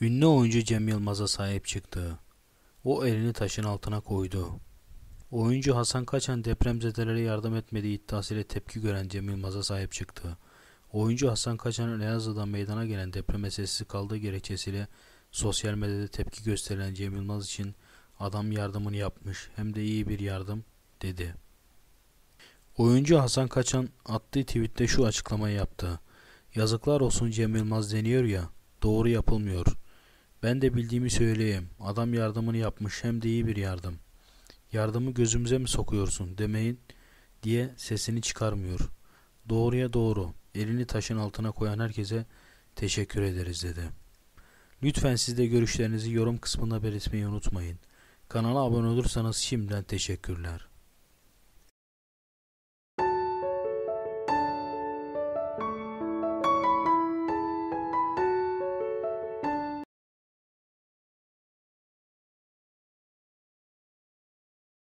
Ünlü oyuncu Cem Yılmaz'a sahip çıktı. O elini taşın altına koydu. Oyuncu Hasan Kaçan depremzedelere yardım etmediği iddiasıyla tepki gören Cem Yılmaz'a sahip çıktı. Oyuncu Hasan Kaçan'ın Elazığ'dan meydana gelen deprem sessiz kaldığı gerekçesiyle sosyal medyada tepki gösterilen Cem Yılmaz için adam yardımını yapmış hem de iyi bir yardım dedi. Oyuncu Hasan Kaçan attığı tweette şu açıklamayı yaptı. Yazıklar olsun Cem Yılmaz deniyor ya doğru yapılmıyor.'' Ben de bildiğimi söyleyeyim. Adam yardımını yapmış hem de iyi bir yardım. Yardımı gözümüze mi sokuyorsun demeyin diye sesini çıkarmıyor. Doğruya doğru elini taşın altına koyan herkese teşekkür ederiz dedi. Lütfen siz de görüşlerinizi yorum kısmında belirtmeyi unutmayın. Kanala abone olursanız şimdiden teşekkürler.